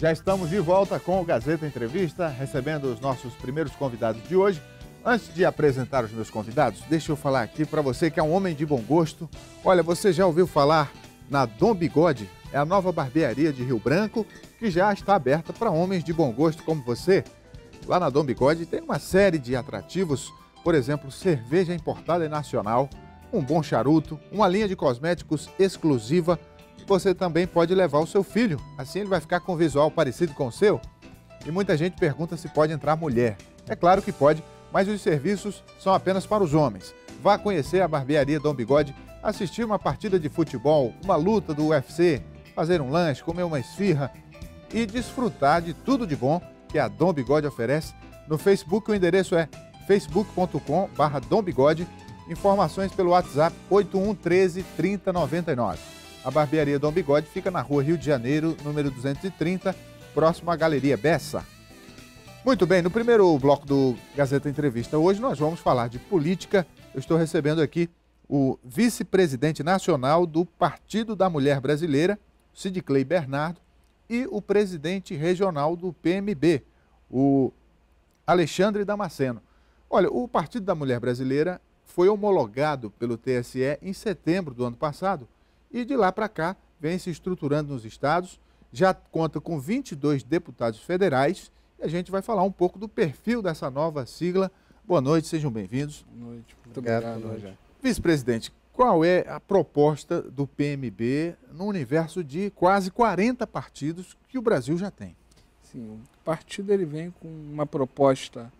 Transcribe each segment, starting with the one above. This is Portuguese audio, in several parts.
Já estamos de volta com o Gazeta Entrevista, recebendo os nossos primeiros convidados de hoje. Antes de apresentar os meus convidados, deixa eu falar aqui para você que é um homem de bom gosto. Olha, você já ouviu falar na Dom Bigode? É a nova barbearia de Rio Branco que já está aberta para homens de bom gosto como você. Lá na Dom Bigode tem uma série de atrativos, por exemplo, cerveja importada e nacional, um bom charuto, uma linha de cosméticos exclusiva você também pode levar o seu filho. Assim ele vai ficar com um visual parecido com o seu. E muita gente pergunta se pode entrar mulher. É claro que pode, mas os serviços são apenas para os homens. Vá conhecer a barbearia Dom Bigode, assistir uma partida de futebol, uma luta do UFC, fazer um lanche, comer uma esfirra e desfrutar de tudo de bom que a Dom Bigode oferece. No Facebook o endereço é facebook.com/dombigode. Informações pelo WhatsApp 8113 3099. A barbearia Dom Bigode fica na rua Rio de Janeiro, número 230, próximo à Galeria Bessa. Muito bem, no primeiro bloco do Gazeta Entrevista hoje nós vamos falar de política. Eu estou recebendo aqui o vice-presidente nacional do Partido da Mulher Brasileira, Sid Clay Bernardo, e o presidente regional do PMB, o Alexandre Damasceno. Olha, o Partido da Mulher Brasileira foi homologado pelo TSE em setembro do ano passado e de lá para cá vem se estruturando nos estados, já conta com 22 deputados federais e a gente vai falar um pouco do perfil dessa nova sigla. Boa noite, sejam bem-vindos. Boa noite. Muito obrigado. Vice-presidente, qual é a proposta do PMB no universo de quase 40 partidos que o Brasil já tem? Sim, o partido ele vem com uma proposta.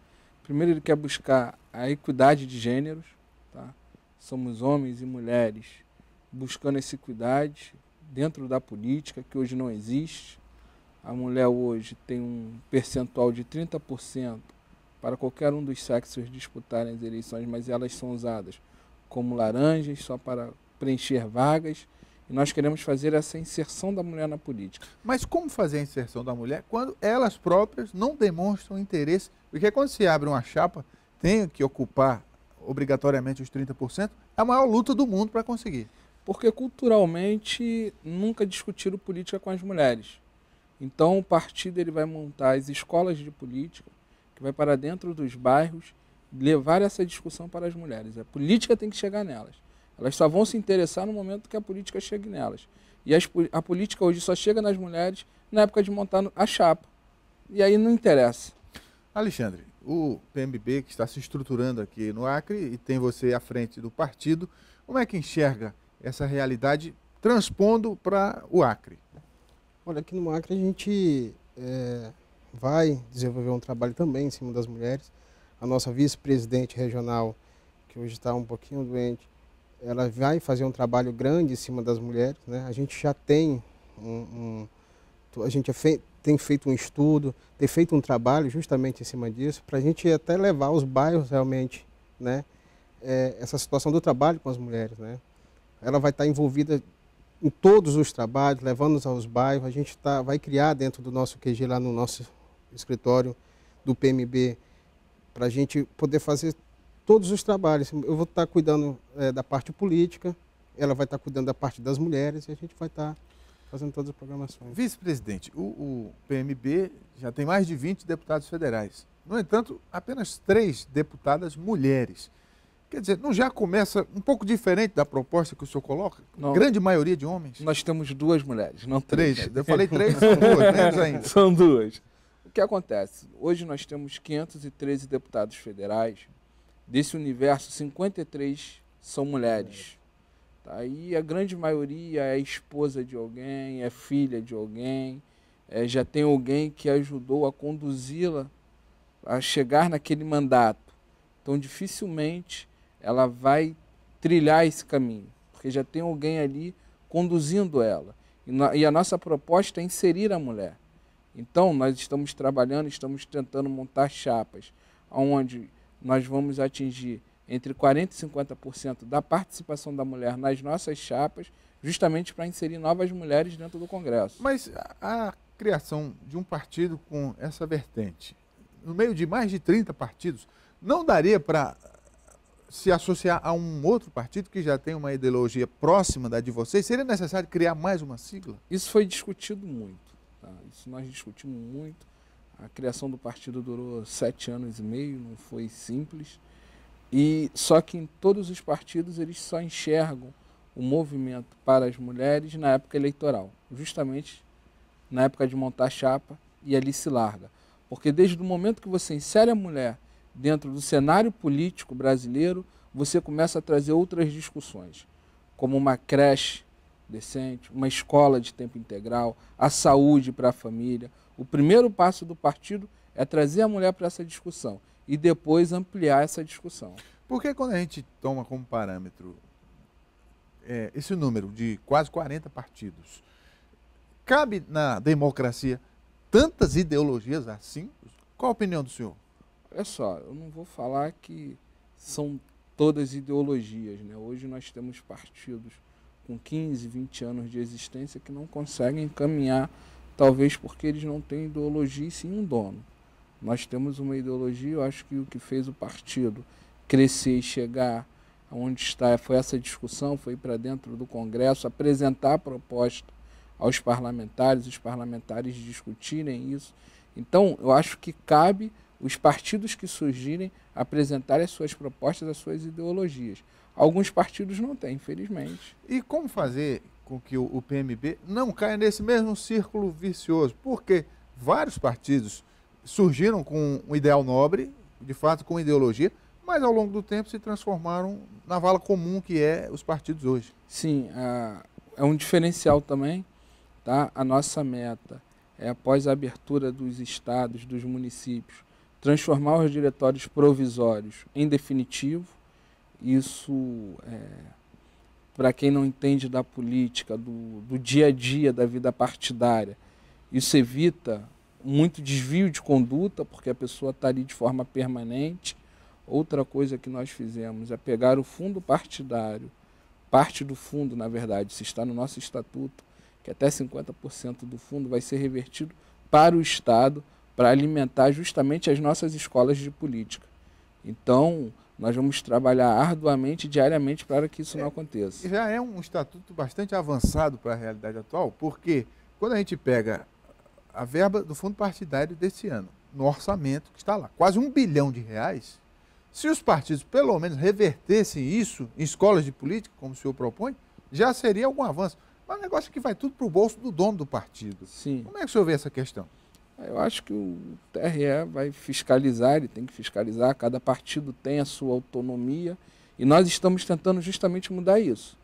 Primeiro ele quer buscar a equidade de gêneros, tá? Somos homens e mulheres buscando essa equidade dentro da política, que hoje não existe. A mulher hoje tem um percentual de 30% para qualquer um dos sexos disputarem as eleições, mas elas são usadas como laranjas só para preencher vagas. E nós queremos fazer essa inserção da mulher na política. Mas como fazer a inserção da mulher quando elas próprias não demonstram interesse? Porque quando se abre uma chapa, tem que ocupar obrigatoriamente os 30%, é a maior luta do mundo para conseguir porque culturalmente nunca discutiram política com as mulheres. Então o partido ele vai montar as escolas de política, que vai para dentro dos bairros, levar essa discussão para as mulheres. A política tem que chegar nelas. Elas só vão se interessar no momento que a política chegue nelas. E as, a política hoje só chega nas mulheres na época de montar a chapa. E aí não interessa. Alexandre, o PMB que está se estruturando aqui no Acre e tem você à frente do partido, como é que enxerga essa realidade transpondo para o Acre? Olha, aqui no Acre a gente é, vai desenvolver um trabalho também em cima das mulheres. A nossa vice-presidente regional, que hoje está um pouquinho doente, ela vai fazer um trabalho grande em cima das mulheres. Né? A gente já tem um, um a gente é tem feito um estudo, tem feito um trabalho justamente em cima disso, para a gente até levar aos bairros realmente, né, é, essa situação do trabalho com as mulheres, né ela vai estar envolvida em todos os trabalhos, levando-nos aos bairros. A gente tá, vai criar dentro do nosso QG, lá no nosso escritório do PMB, para a gente poder fazer todos os trabalhos. Eu vou estar cuidando é, da parte política, ela vai estar cuidando da parte das mulheres e a gente vai estar fazendo todas as programações. Vice-presidente, o, o, PMB já tem mais de 20 deputados federais. No entanto, apenas três deputadas mulheres. Quer dizer, não já começa um pouco diferente da proposta que o senhor coloca? Não. Grande maioria de homens? Nós temos duas mulheres, não três. três. Eu falei três, são duas, né, ainda. São duas. O que acontece? Hoje nós temos 513 deputados federais. Desse universo, 53 são mulheres. Tá? E a grande maioria é esposa de alguém, é filha de alguém, é, já tem alguém que ajudou a conduzi-la a chegar naquele mandato. Então, dificilmente ela vai trilhar esse caminho, porque já tem alguém ali conduzindo ela. E, a nossa proposta é inserir a mulher. Então, nós estamos trabalhando, estamos tentando montar chapas onde nós vamos atingir entre 40% e 50% da participação da mulher nas nossas chapas, justamente para inserir novas mulheres dentro do Congresso. Mas a criação de um partido com essa vertente, no meio de mais de 30 partidos, não daria para se associar a um outro partido que já tem uma ideologia próxima da de vocês? Seria necessário criar mais uma sigla? Isso foi discutido muito. Tá? Isso nós discutimos muito. A criação do partido durou sete anos e meio, não foi simples. E só que em todos os partidos eles só enxergam o movimento para as mulheres na época eleitoral, justamente na época de montar chapa e ali se larga, porque desde o momento que você insere a mulher dentro do cenário político brasileiro, você começa a trazer outras discussões, como uma creche decente, uma escola de tempo integral, a saúde para a família. O primeiro passo do partido é trazer a mulher para essa discussão e depois ampliar essa discussão. Porque quando a gente toma como parâmetro é, esse número de quase 40 partidos, cabe na democracia tantas ideologias assim? Qual a opinião do senhor? Olha só, eu não vou falar que são todas ideologias. Né? Hoje nós temos partidos com 15, 20 anos de existência que não conseguem caminhar, talvez porque eles não têm ideologia e sim um dono. Nós temos uma ideologia, eu acho que o que fez o partido crescer e chegar onde está foi essa discussão, foi para dentro do Congresso, apresentar a proposta aos parlamentares, os parlamentares discutirem isso. Então, eu acho que cabe os partidos que surgirem apresentarem as suas propostas, as suas ideologias. Alguns partidos não têm, infelizmente. E como fazer com que o PMB não caia nesse mesmo círculo vicioso? Porque vários partidos surgiram com um ideal nobre, de fato com ideologia, mas ao longo do tempo se transformaram na vala comum que é os partidos hoje. Sim, é um diferencial também, tá? A nossa meta é após a abertura dos estados, dos municípios, transformar os diretórios provisórios em definitivo. Isso, é, para quem não entende da política, do, do dia a dia da vida partidária, isso evita muito desvio de conduta, porque a pessoa está ali de forma permanente. Outra coisa que nós fizemos é pegar o fundo partidário, parte do fundo, na verdade, se está no nosso estatuto, que até 50% do fundo vai ser revertido para o Estado, para alimentar justamente as nossas escolas de política. Então, nós vamos trabalhar arduamente, diariamente, para que isso é, não aconteça. Já é um estatuto bastante avançado para a realidade atual, porque quando a gente pega a verba do fundo partidário deste ano, no orçamento que está lá, quase um bilhão de reais, se os partidos pelo menos revertessem isso em escolas de política, como o senhor propõe, já seria algum avanço. Mas o é negócio é que vai tudo para o bolso do dono do partido. Sim. Como é que o senhor vê essa questão? Eu acho que o TRE vai fiscalizar, ele tem que fiscalizar, cada partido tem a sua autonomia e nós estamos tentando justamente mudar isso.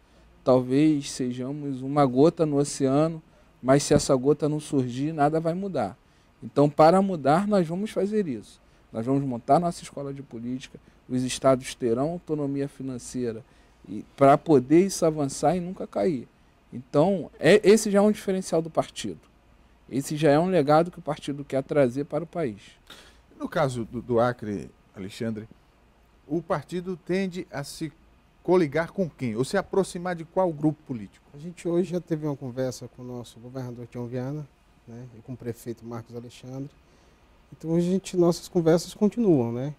Talvez sejamos uma gota no oceano, mas se essa gota não surgir, nada vai mudar. Então, para mudar, nós vamos fazer isso. Nós vamos montar nossa escola de política, os estados terão autonomia financeira e para poder isso avançar e nunca cair. Então, é, esse já é um diferencial do partido. Esse já é um legado que o partido quer trazer para o país. No caso do, do Acre, Alexandre, o partido tende a se coligar com quem? Ou se aproximar de qual grupo político? A gente hoje já teve uma conversa com o nosso governador Tião Viana né, e com o prefeito Marcos Alexandre. Então hoje a gente, nossas conversas continuam. Né?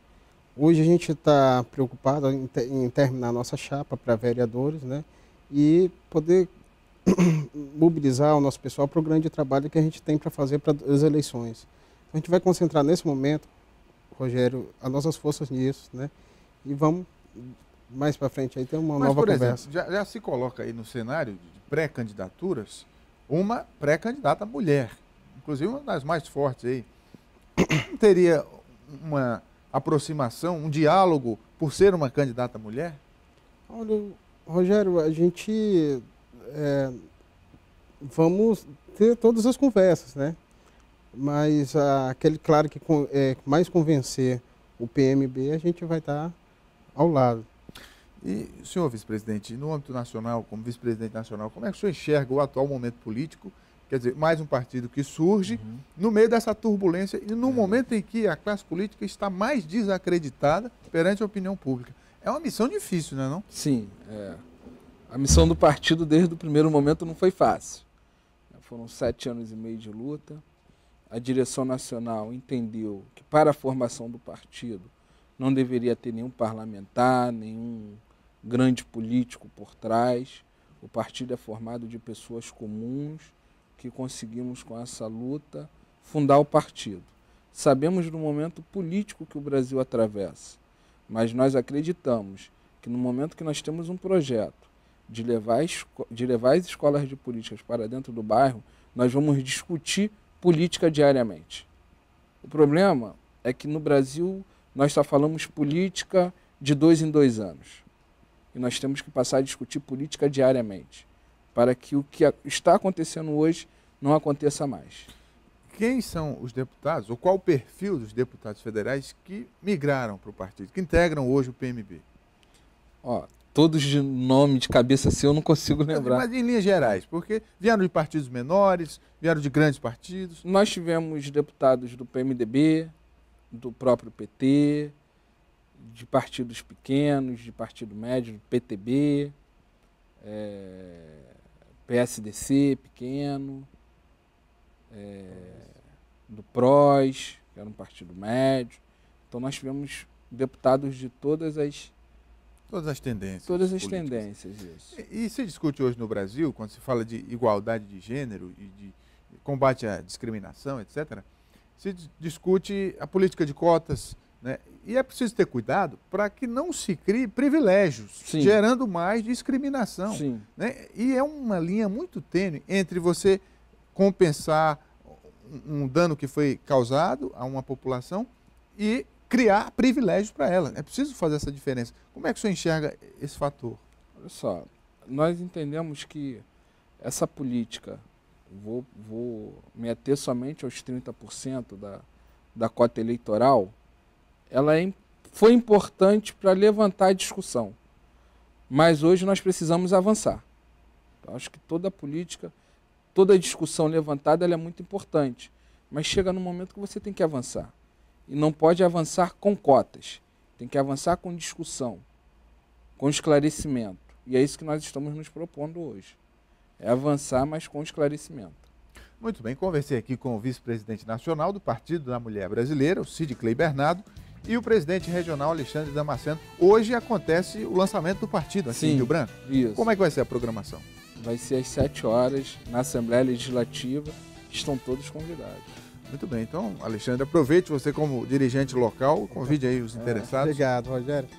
Hoje a gente está preocupado em, ter, em, terminar a nossa chapa para vereadores né, e poder mobilizar o nosso pessoal para o grande trabalho que a gente tem para fazer para as eleições. Então, a gente vai concentrar nesse momento, Rogério, as nossas forças nisso, né? E vamos mais para frente aí ter uma Mas, nova por conversa. já, já se coloca aí no cenário de pré-candidaturas uma pré-candidata mulher, inclusive uma das mais fortes aí. teria uma aproximação, um diálogo por ser uma candidata mulher? Olha, Rogério, a gente é, vamos ter todas as conversas, né? Mas ah, aquele, claro, que é, mais convencer o PMB, a gente vai estar tá ao lado. E, senhor vice-presidente, no âmbito nacional, como vice-presidente nacional, como é que o senhor enxerga o atual momento político? Quer dizer, mais um partido que surge uhum. no meio dessa turbulência e no é. momento em que a classe política está mais desacreditada perante a opinião pública. É uma missão difícil, não é não? Sim, é. A missão do partido desde o primeiro momento não foi fácil. Foram sete anos e meio de luta. A direção nacional entendeu que para a formação do partido não deveria ter nenhum parlamentar, nenhum grande político por trás. O partido é formado de pessoas comuns que conseguimos com essa luta fundar o partido. Sabemos do momento político que o Brasil atravessa, mas nós acreditamos que no momento que nós temos um projeto de levar, de levar as escolas de políticas para dentro do bairro, nós vamos discutir política diariamente. O problema é que no Brasil nós só falamos política de dois em dois anos. E nós temos que passar a discutir política diariamente, para que o que está acontecendo hoje não aconteça mais. Quem são os deputados, ou qual o perfil dos deputados federais que migraram para o partido, que integram hoje o PMB? Ó, todos de nome, de cabeça assim, eu não consigo lembrar. Mas em linhas gerais, porque vieram de partidos menores, vieram de grandes partidos. Nós tivemos deputados do PMDB, do próprio PT, de partidos pequenos, de partido médio, do PTB, é, PSDC pequeno, é, do PROS, que era um partido médio. Então nós tivemos deputados de todas as Todas as tendências. Todas as políticas. tendências, isso. E, e se discute hoje no Brasil, quando se fala de igualdade de gênero e de combate à discriminação, etc., se discute a política de cotas. Né? E é preciso ter cuidado para que não se crie privilégios, Sim. gerando mais discriminação. Sim. Né? E é uma linha muito tênue entre você compensar um dano que foi causado a uma população e criar privilégios para ela. É preciso fazer essa diferença. Como é que o senhor enxerga esse fator? Olha só, nós entendemos que essa política, vou, vou me ater somente aos 30% da, da cota eleitoral, ela é, foi importante para levantar a discussão. Mas hoje nós precisamos avançar. Então, acho que toda a política, toda a discussão levantada é muito importante. Mas chega no momento que você tem que avançar e não pode avançar com cotas. Tem que avançar com discussão, com esclarecimento. E é isso que nós estamos nos propondo hoje. É avançar, mas com esclarecimento. Muito bem, conversei aqui com o vice-presidente nacional do Partido da Mulher Brasileira, o Cid Clay Bernardo, e o presidente regional Alexandre Damasceno. Hoje acontece o lançamento do partido aqui Sim, em Rio Branco. Isso. Como é que vai ser a programação? Vai ser às 7 horas na Assembleia Legislativa. Estão todos convidados. Muito bem, então, Alexandre, aproveite você como dirigente local, convide aí os é, interessados. É, obrigado, Rogério.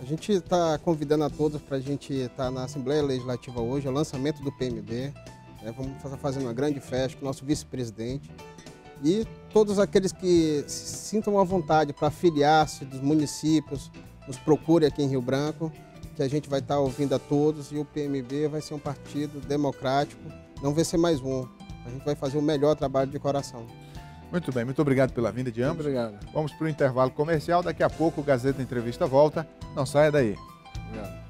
A gente está convidando a todos para a gente estar tá na Assembleia Legislativa hoje, é o lançamento do PMB. Né? Vamos estar tá fazendo uma grande festa com o nosso vice-presidente. E todos aqueles que se sintam à vontade para filiar-se dos municípios, nos procure aqui em Rio Branco, que a gente vai estar tá ouvindo a todos e o PMB vai ser um partido democrático, não vai ser mais um. A gente vai fazer o melhor trabalho de coração. Muito bem, muito obrigado pela vinda de ambos. obrigado. Vamos para o intervalo comercial. Daqui a pouco o Gazeta Entrevista volta. Não saia daí. Obrigado.